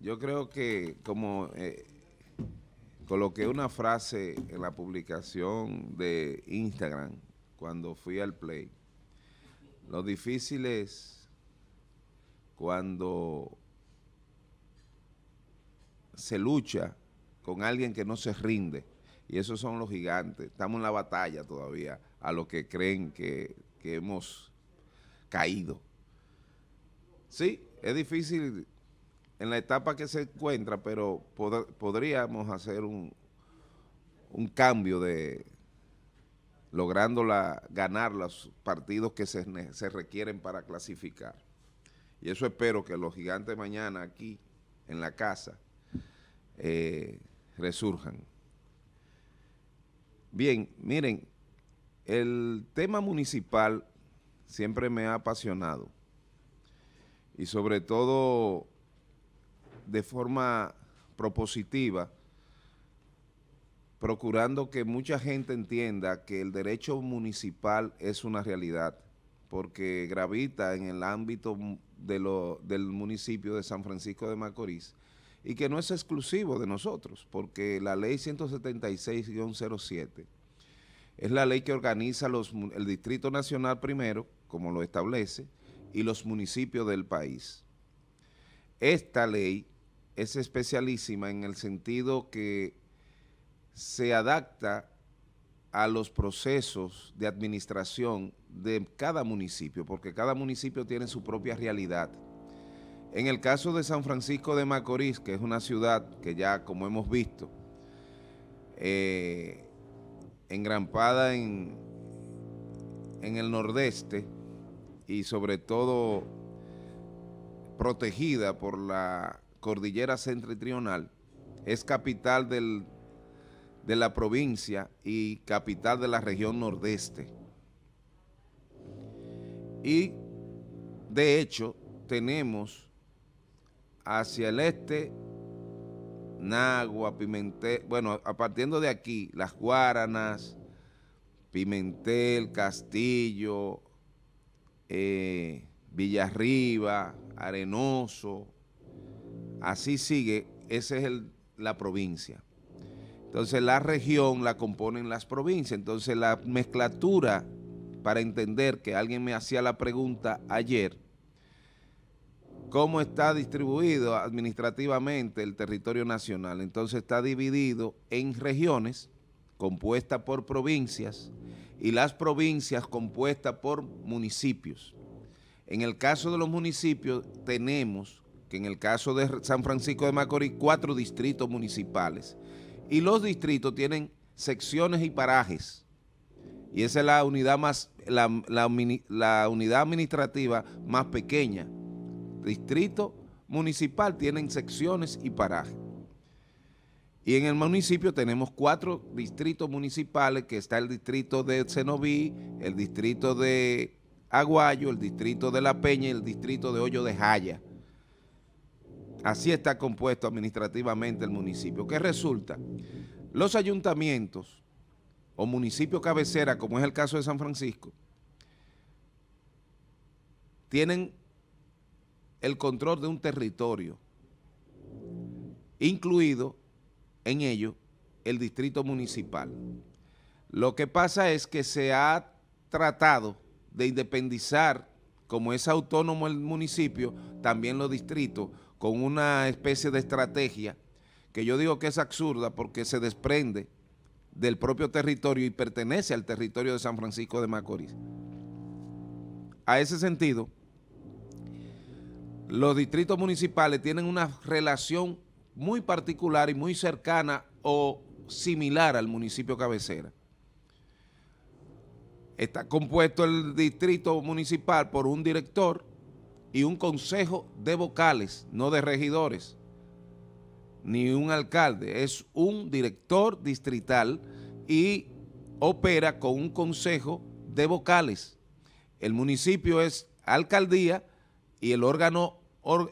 Yo creo que como eh, coloqué una frase en la publicación de Instagram cuando fui al play, lo difícil es cuando se lucha con alguien que no se rinde. Y esos son los gigantes. Estamos en la batalla todavía a los que creen que, que hemos caído. Sí, es difícil en la etapa que se encuentra, pero podríamos hacer un, cambio de logrando ganar los partidos que se, requieren para clasificar. Y eso espero que los gigantes mañana aquí, en la casa, eh, resurjan. Bien, miren, el tema municipal siempre me ha apasionado y sobre todo de forma propositiva, procurando que mucha gente entienda que el derecho municipal es una realidad, porque gravita en el ámbito de del municipio de San Francisco de Macorís y que no es exclusivo de nosotros, porque la ley 176-07 es la ley que organiza el Distrito Nacional primero, como lo establece, y los municipios del país. Esta ley es especialísima en el sentido que se adapta a los procesos de administración de cada municipio, porque cada municipio tiene su propia realidad. En el caso de San Francisco de Macorís, que es una ciudad que ya, como hemos visto, eh, engrampada en, en el nordeste y sobre todo protegida por la cordillera trional es capital del, de la provincia y capital de la región nordeste. Y de hecho tenemos hacia el este Nagua, Pimentel, bueno, a partiendo de aquí, Las Guaranas, Pimentel, Castillo, eh, Villarriba, Arenoso, Así sigue, esa es la provincia. Entonces la región la componen las provincias. Entonces la mezclatura, para entender que alguien me hacía la pregunta ayer, ¿cómo está distribuido administrativamente el territorio nacional? Entonces está dividido en regiones compuestas por provincias y las provincias compuestas por municipios. En el caso de los municipios tenemos que en el caso de San Francisco de Macorís, cuatro distritos municipales. Y los distritos tienen secciones y parajes. Y esa es la unidad, más, la, unidad administrativa más pequeña. Distrito municipal tienen secciones y parajes. Y en el municipio tenemos cuatro distritos municipales, que está el distrito de Cenoví, el distrito de Aguayo, el distrito de La Peña y el distrito de Hoyo de Jaya. Así está compuesto administrativamente el municipio. ¿Qué resulta? Los ayuntamientos o municipio cabecera, como es el caso de San Francisco, tienen el control de un territorio, incluido en ello el distrito municipal. Lo que pasa es que se ha tratado de independizar, como es autónomo el municipio, también los distritos, con una especie de estrategia que yo digo que es absurda porque se desprende del propio territorio y pertenece al territorio de San Francisco de Macorís. A ese sentido, los distritos municipales tienen una relación muy particular y muy cercana o similar al municipio cabecera. Está compuesto el distrito municipal por un director, y un consejo de vocales, no de regidores, ni un alcalde, es un director distrital y opera con un consejo de vocales. El municipio es alcaldía y el órgano,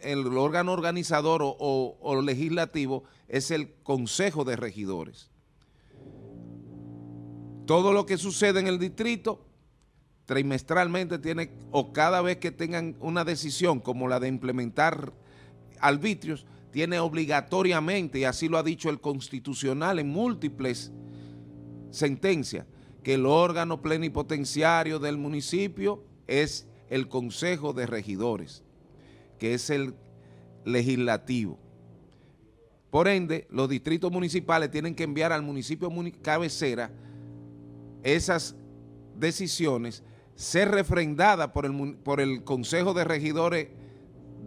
el órgano organizador o legislativo es el consejo de regidores. Todo lo que sucede en el distrito trimestralmente tiene o cada vez que tengan una decisión como la de implementar arbitrios, tiene obligatoriamente, y así lo ha dicho el constitucional en múltiples sentencias, que el órgano plenipotenciario del municipio es el Consejo de Regidores, que es el legislativo. Por ende, los distritos municipales tienen que enviar al municipio cabecera esas decisiones ser refrendada por el, Consejo de Regidores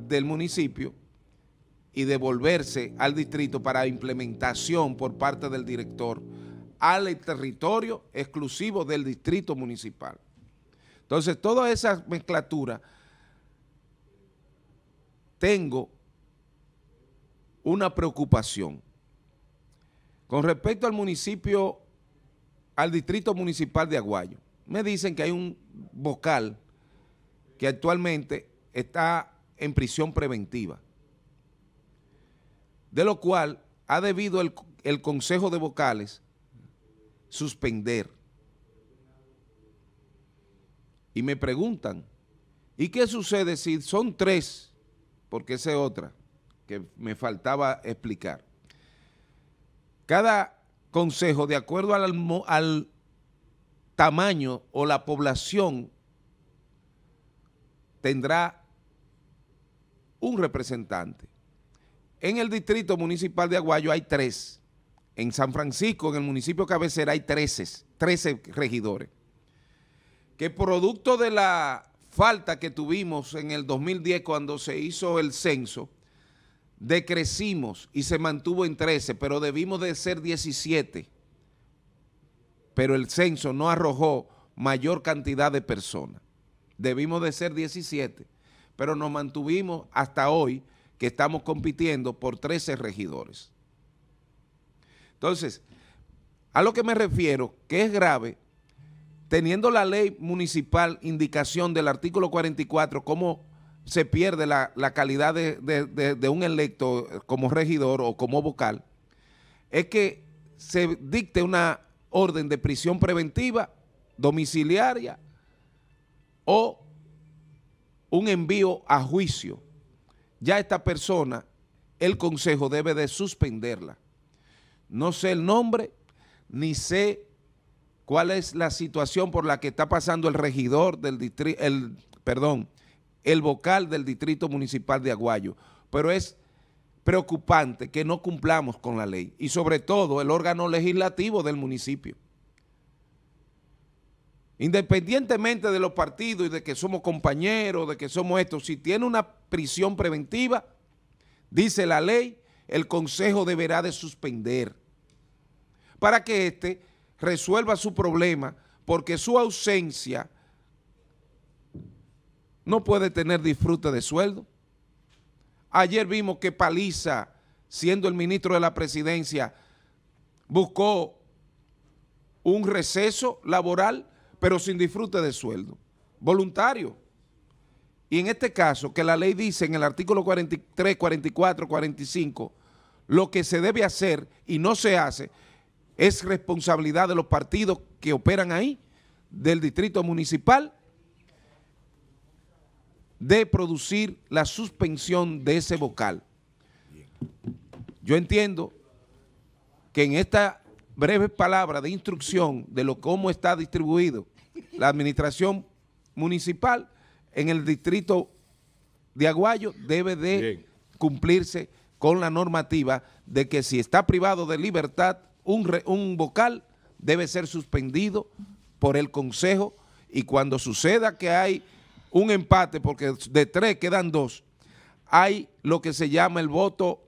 del municipio y devolverse al distrito para implementación por parte del director al territorio exclusivo del distrito municipal. Entonces, toda esa mezclatura, tengo una preocupación. Con respecto al municipio, al distrito municipal de Aguayo, me dicen que hay un vocal que actualmente está en prisión preventiva, de lo cual ha debido el, Consejo de Vocales suspender. Y me preguntan, ¿y qué sucede si son tres? Porque esa es otra que me faltaba explicar. Cada consejo, de acuerdo al, al tamaño o la población tendrá un representante. En el distrito municipal de Aguayo hay tres. En San Francisco, en el municipio cabecera, hay trece 13 regidores. Que producto de la falta que tuvimos en el 2010 cuando se hizo el censo, decrecimos y se mantuvo en 13, pero debimos de ser 17 pero el censo no arrojó mayor cantidad de personas. Debimos de ser 17, pero nos mantuvimos hasta hoy que estamos compitiendo por 13 regidores. Entonces, a lo que me refiero, que es grave, teniendo la ley municipal indicación del artículo 44, cómo se pierde la, calidad de, de un electo como regidor o como vocal, es que se dicte una orden de prisión preventiva, domiciliaria o un envío a juicio. Ya esta persona, el consejo debe de suspenderla. No sé el nombre, ni sé cuál es la situación por la que está pasando el regidor del distrito, el, perdón, el vocal del distrito municipal de Aguayo, pero es preocupante que no cumplamos con la ley y sobre todo el órgano legislativo del municipio. Independientemente de los partidos y de que somos compañeros, de que somos estos, si tiene una prisión preventiva, dice la ley, el Consejo deberá de suspender para que éste resuelva su problema porque su ausencia no puede tener disfrute de sueldo. Ayer vimos que Paliza, siendo el ministro de la presidencia, buscó un receso laboral, pero sin disfrute de sueldo, voluntario. Y en este caso, que la ley dice en el artículo 43, 44, 45, lo que se debe hacer y no se hace, es responsabilidad de los partidos que operan ahí, del distrito municipal de producir la suspensión de ese vocal. Yo entiendo que en esta breve palabra de instrucción de lo cómo está distribuido la administración municipal en el distrito de Aguayo debe de cumplirse con la normativa de que si está privado de libertad un, un vocal debe ser suspendido por el Consejo y cuando suceda que hay un empate, porque de tres quedan dos, hay lo que se llama el voto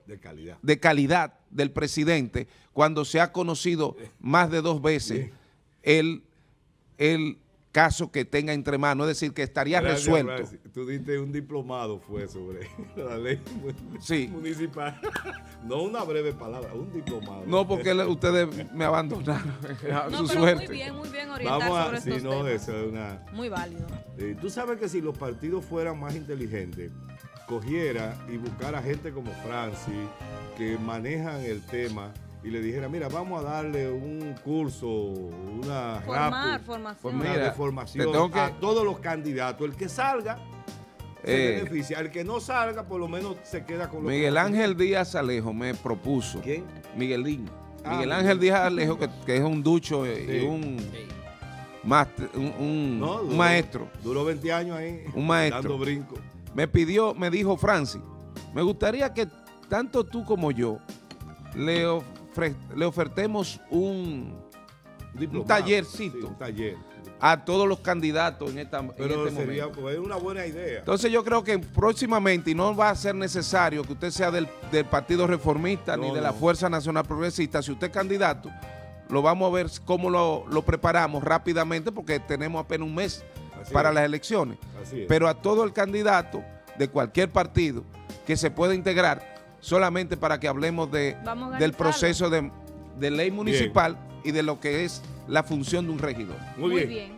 de calidad, del presidente cuando se ha conocido más de dos veces el caso que tenga entre manos, es decir, que estaría resuelto. Tú diste un diplomado fue sobre la ley municipal. No una breve palabra, un diplomado. No, porque ustedes me abandonaron no, pero Muy bien, muy bien orientar sobre Muy válido. tú sabes que si los partidos fueran más inteligentes, cogiera y buscara gente como Francis, que manejan el tema y le dijera, mira, vamos a darle un curso, una Formar, formación. de formación a todos los candidatos. El que salga se eh, beneficia, el que no salga por lo menos se queda con Miguel Ángel Díaz Alejo me propuso. ¿Quién? Miguelín. Ah, Miguel Ángel Díaz Alejo, que, es un ducho eh, y un... maestro. Duró 20 años ahí. Un maestro. Dando brinco. Me pidió, me dijo, Francis, me gustaría que tanto tú como yo le, le ofertemos un, tallercito. a todos los candidatos en, este momento. Pues, una buena idea. Entonces yo creo que próximamente, y no va a ser necesario que usted sea del, Partido Reformista ni de la Fuerza Nacional Progresista, si usted es candidato, lo vamos a ver cómo lo, preparamos rápidamente porque tenemos apenas un mes para las elecciones. Pero a todo el candidato de cualquier partido que se pueda integrar, solamente para que hablemos de, del proceso de, ley municipal y de lo que es la función de un regidor. Muy bien.